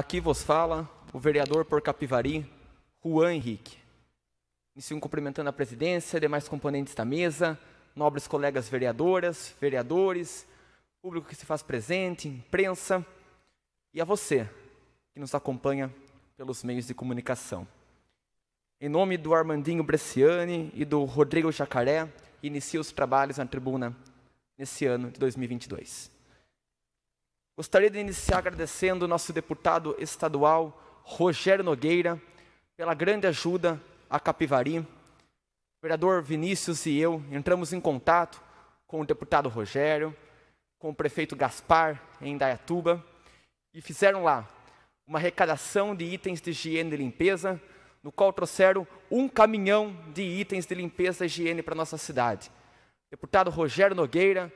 Aqui vos fala o vereador por Capivari, Juan Henrique. Inicio cumprimentando a presidência, demais componentes da mesa, nobres colegas vereadoras, vereadores, público que se faz presente, imprensa, e a você que nos acompanha pelos meios de comunicação. Em nome do Armandinho Bresciani e do Rodrigo Jacaré, inicio os trabalhos na tribuna nesse ano de 2022. Gostaria de iniciar agradecendo o nosso deputado estadual Rogério Nogueira pela grande ajuda a Capivari. O vereador Vinícius e eu entramos em contato com o deputado Rogério, com o prefeito Gaspar em Dayatuba e fizeram lá uma arrecadação de itens de higiene e limpeza, no qual trouxeram um caminhão de itens de limpeza e higiene para nossa cidade. Deputado Rogério Nogueira,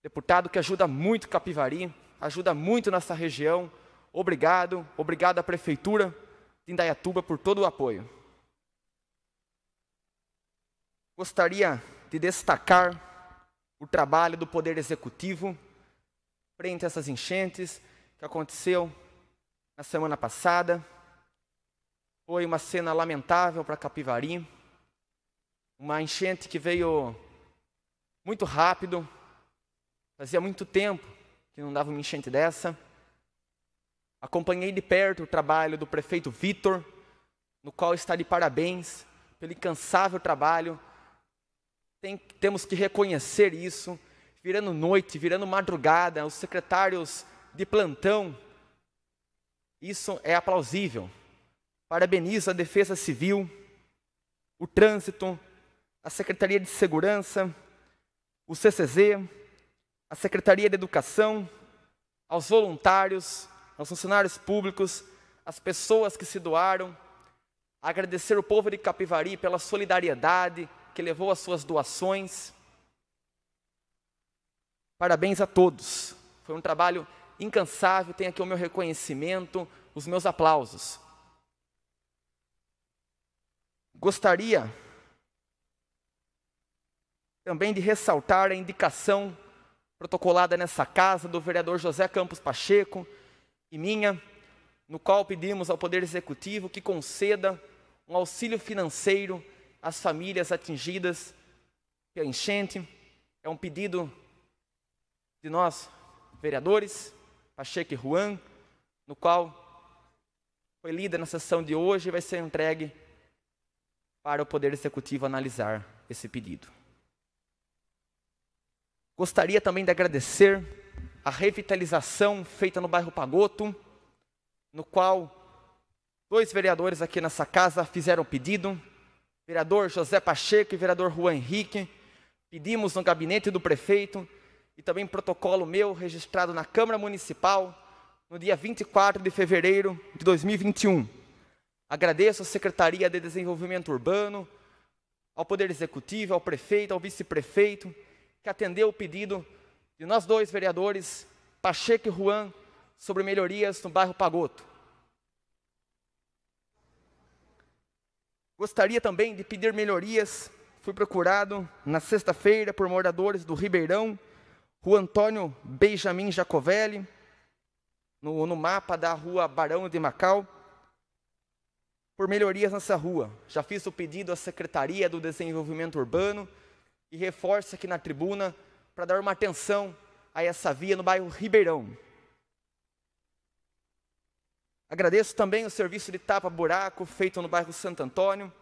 deputado que ajuda muito Capivari, ajuda muito nessa região. Obrigado, obrigado à Prefeitura de Indaiatuba por todo o apoio. Gostaria de destacar o trabalho do Poder Executivo frente a essas enchentes que aconteceu na semana passada. Foi uma cena lamentável para Capivari, uma enchente que veio muito rápido, fazia muito tempo que não dava uma enchente dessa. Acompanhei de perto o trabalho do prefeito Vitor, no qual está de parabéns pelo incansável trabalho. Tem, temos que reconhecer isso, virando noite, virando madrugada, os secretários de plantão. Isso é aplausível. Parabenizo a Defesa Civil, o Trânsito, a Secretaria de Segurança, o CCZ, à Secretaria de Educação, aos voluntários, aos funcionários públicos, às pessoas que se doaram, agradecer o povo de Capivari pela solidariedade que levou às suas doações. Parabéns a todos. Foi um trabalho incansável, Tenho aqui o meu reconhecimento, os meus aplausos. Gostaria também de ressaltar a indicação protocolada nessa casa do vereador José Campos Pacheco e minha, no qual pedimos ao Poder Executivo que conceda um auxílio financeiro às famílias atingidas pela enchente. É um pedido de nós, vereadores, Pacheco e Juan, no qual foi lida na sessão de hoje e vai ser entregue para o Poder Executivo analisar esse pedido. Gostaria também de agradecer a revitalização feita no bairro Pagoto, no qual dois vereadores aqui nessa casa fizeram pedido, vereador José Pacheco e vereador Juan Henrique. Pedimos no gabinete do prefeito e também protocolo meu registrado na Câmara Municipal no dia 24 de fevereiro de 2021. Agradeço à Secretaria de Desenvolvimento Urbano, ao Poder Executivo, ao prefeito, ao vice-prefeito que atendeu o pedido de nós dois vereadores, Pacheco e Juan, sobre melhorias no bairro Pagoto. Gostaria também de pedir melhorias. Fui procurado na sexta-feira por moradores do Ribeirão, Rua Antônio Benjamin Jacovelli, no, no mapa da Rua Barão de Macau, por melhorias nessa rua. Já fiz o pedido à Secretaria do Desenvolvimento Urbano, e reforça aqui na tribuna para dar uma atenção a essa via no bairro Ribeirão. Agradeço também o serviço de tapa-buraco feito no bairro Santo Antônio.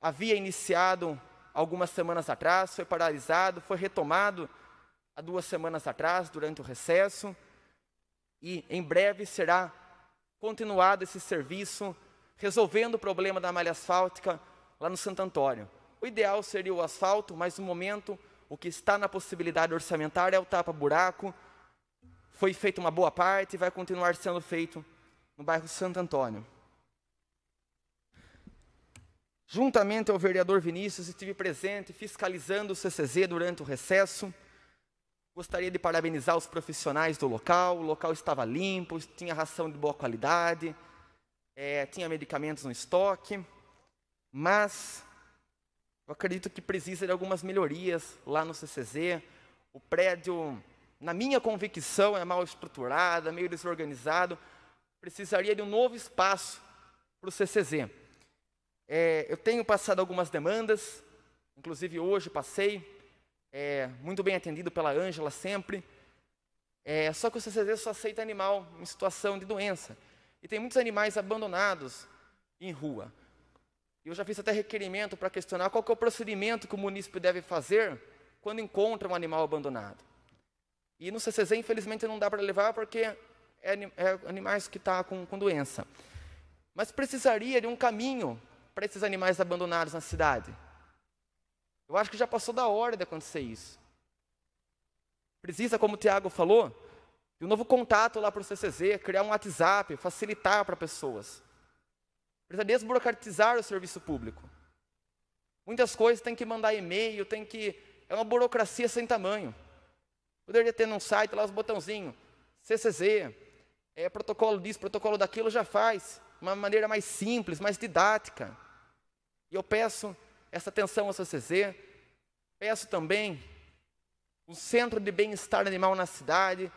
Havia iniciado algumas semanas atrás, foi paralisado, foi retomado há duas semanas atrás, durante o recesso, e em breve será continuado esse serviço, resolvendo o problema da malha asfáltica lá no Santo Antônio. O ideal seria o asfalto, mas no momento o que está na possibilidade orçamentária é o tapa-buraco. Foi feita uma boa parte e vai continuar sendo feito no bairro Santo Antônio. Juntamente ao vereador Vinícius, estive presente fiscalizando o CCZ durante o recesso. Gostaria de parabenizar os profissionais do local. O local estava limpo, tinha ração de boa qualidade, é, tinha medicamentos no estoque. Mas eu acredito que precisa de algumas melhorias lá no CCZ. O prédio, na minha convicção, é mal estruturado, é meio desorganizado. Precisaria de um novo espaço para o CCZ. É, eu tenho passado algumas demandas, inclusive hoje passei, é, muito bem atendido pela Ângela sempre. É, só que o CCZ só aceita animal em situação de doença. E tem muitos animais abandonados em rua. Eu já fiz até requerimento para questionar qual que é o procedimento que o município deve fazer quando encontra um animal abandonado. E no CCZ, infelizmente, não dá para levar porque é, é animais que estão tá com, com doença. Mas precisaria de um caminho para esses animais abandonados na cidade. Eu acho que já passou da hora de acontecer isso. Precisa, como o Tiago falou, de um novo contato lá para o CCZ, criar um WhatsApp, facilitar para pessoas precisa desburocratizar o serviço público. Muitas coisas tem que mandar e-mail, tem que. É uma burocracia sem tamanho. Poderia ter num site lá os botãozinhos, CCZ, é, protocolo disso, protocolo daquilo, já faz. Uma maneira mais simples, mais didática. E eu peço essa atenção ao CCZ, peço também um centro de bem-estar animal na cidade,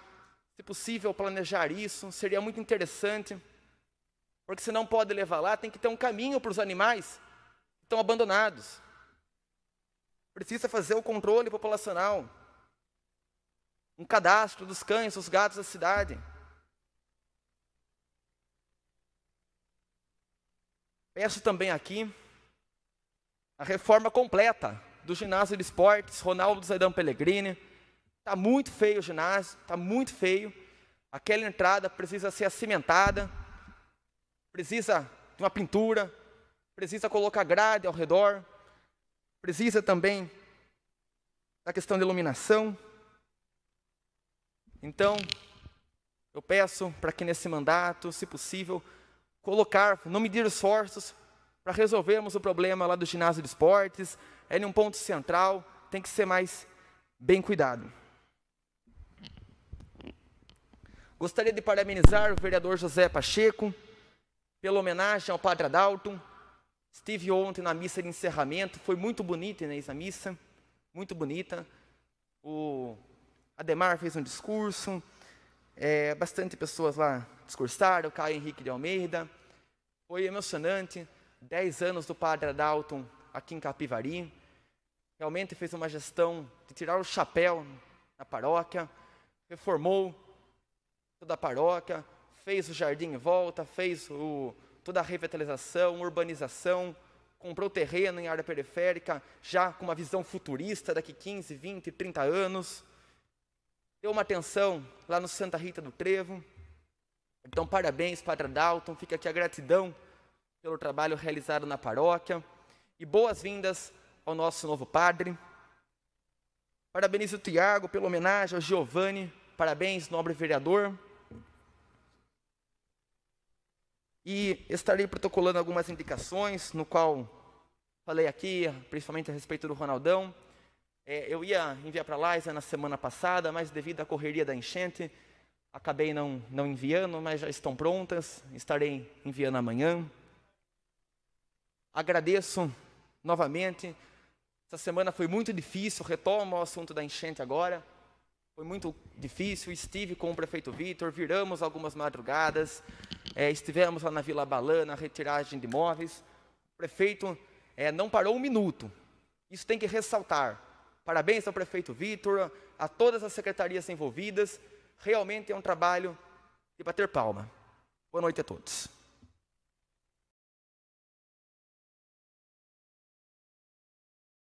se possível planejar isso, seria muito interessante porque se não pode levar lá, tem que ter um caminho para os animais que estão abandonados. Precisa fazer o controle populacional, um cadastro dos cães, dos gatos da cidade. Peço também aqui a reforma completa do ginásio de esportes Ronaldo Zaidão Pellegrini. Está muito feio o ginásio, está muito feio. Aquela entrada precisa ser acimentada precisa de uma pintura, precisa colocar grade ao redor, precisa também da questão da iluminação. Então, eu peço para que nesse mandato, se possível, colocar, não medir esforços para resolvermos o problema lá do ginásio de esportes, é um ponto central, tem que ser mais bem cuidado. Gostaria de parabenizar o vereador José Pacheco, pela homenagem ao Padre Adalto. Estive ontem na missa de encerramento, foi muito bonita, né? a missa, muito bonita. O Ademar fez um discurso, é, bastante pessoas lá discursaram, o Caio Henrique de Almeida. Foi emocionante, 10 anos do Padre Adalto aqui em Capivari. Realmente fez uma gestão de tirar o chapéu na paróquia, reformou toda a paróquia, fez o jardim em volta, fez o, toda a revitalização, urbanização, comprou terreno em área periférica, já com uma visão futurista daqui 15, 20, 30 anos. Deu uma atenção lá no Santa Rita do Trevo. Então, parabéns, Padre Dalton. Fica aqui a gratidão pelo trabalho realizado na paróquia. E boas-vindas ao nosso novo padre. Parabenizo o Tiago pela homenagem ao Giovanni. Parabéns, nobre vereador. e estarei protocolando algumas indicações, no qual falei aqui, principalmente a respeito do Ronaldão. É, eu ia enviar para a Liza na semana passada, mas devido à correria da enchente, acabei não, não enviando, mas já estão prontas, estarei enviando amanhã. Agradeço novamente. Essa semana foi muito difícil, retomo o assunto da enchente agora. Foi muito difícil, estive com o prefeito Vitor, viramos algumas madrugadas, é, estivemos lá na Vila Balana, retiragem de imóveis, o prefeito é, não parou um minuto. Isso tem que ressaltar. Parabéns ao prefeito Vitor, a todas as secretarias envolvidas. Realmente é um trabalho de bater palma. Boa noite a todos.